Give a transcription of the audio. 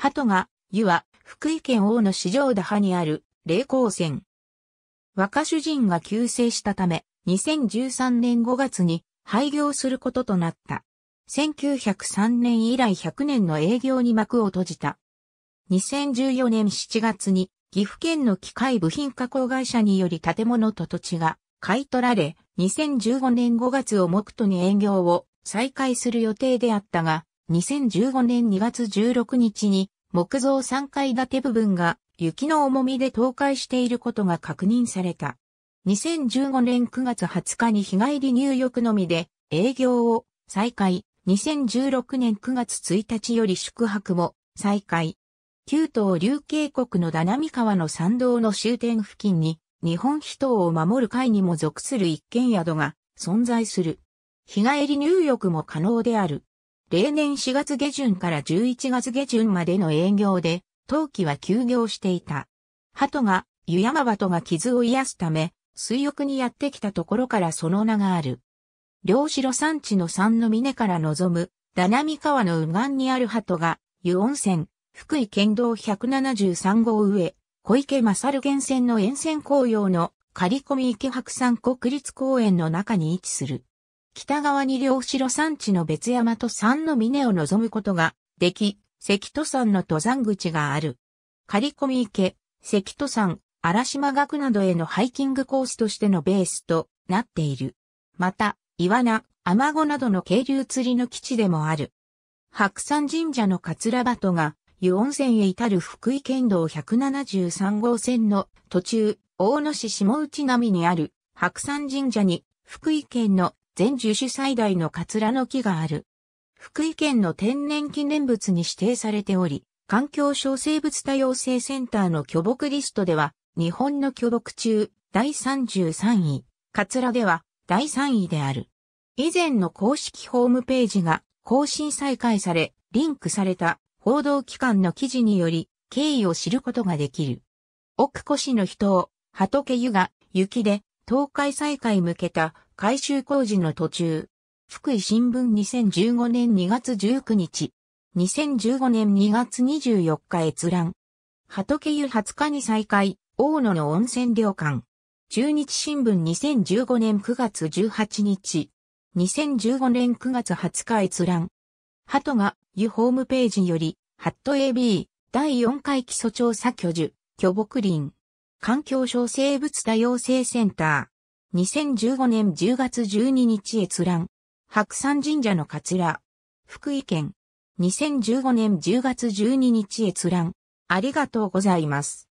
鳩が、湯は、福井県大野市上田派にある、霊光線。若主人が急逝したため、2013年5月に廃業することとなった。1903年以来100年の営業に幕を閉じた。2014年7月に岐阜県の機械部品加工会社により建物と土地が買い取られ、2015年5月を目途に営業を再開する予定であったが、2015年2月16日に木造3階建て部分が雪の重みで倒壊していることが確認された。2015年9月20日に日帰り入浴のみで営業を再開。2016年9月1日より宿泊も再開。旧東流渓谷の七見川の参道の終点付近に日本秘湯を守る会にも属する一軒宿が存在する。日帰り入浴も可能である。例年4月下旬から11月下旬までの営業で、冬季は休業していた。鳩が、湯山鳩が傷を癒すため、水浴にやってきたところからその名がある。両城山地の山の峰から望む、ダナミ川の右岸にある鳩が、湯温泉、福井県道173号上、小池勝源線の沿線紅葉の刈込み池白山国立公園の中に位置する。北側に両城山地の別山と山の峰を望むことができ、関戸山の登山口がある。刈込池、関戸山、荒島岳などへのハイキングコースとしてのベースとなっている。また、岩名、アマゴなどの渓流釣りの基地でもある。白山神社の桂鳩が、湯温泉へ至る福井県道173号線の途中、大野市下内並みにある白山神社に福井県の全樹種最大のカツラの木がある。福井県の天然記念物に指定されており、環境省生物多様性センターの巨木リストでは、日本の巨木中、第33位、カツラでは、第3位である。以前の公式ホームページが更新再開され、リンクされた報道機関の記事により、経緯を知ることができる。奥越の人を、畑湯が雪で東海再開向けた改修工事の途中。福井新聞2015年2月19日。2015年2月24日閲覧。鳩湯20日に再開、大野の温泉旅館。中日新聞2015年9月18日。2015年9月20日閲覧。鳩が、湯ホームページより、ハット AB、第4回基礎調査巨樹、巨木林。環境省生物多様性センター。2015年10月12日閲覧。白山神社のカツラ。福井県。2015年10月12日閲覧。ありがとうございます。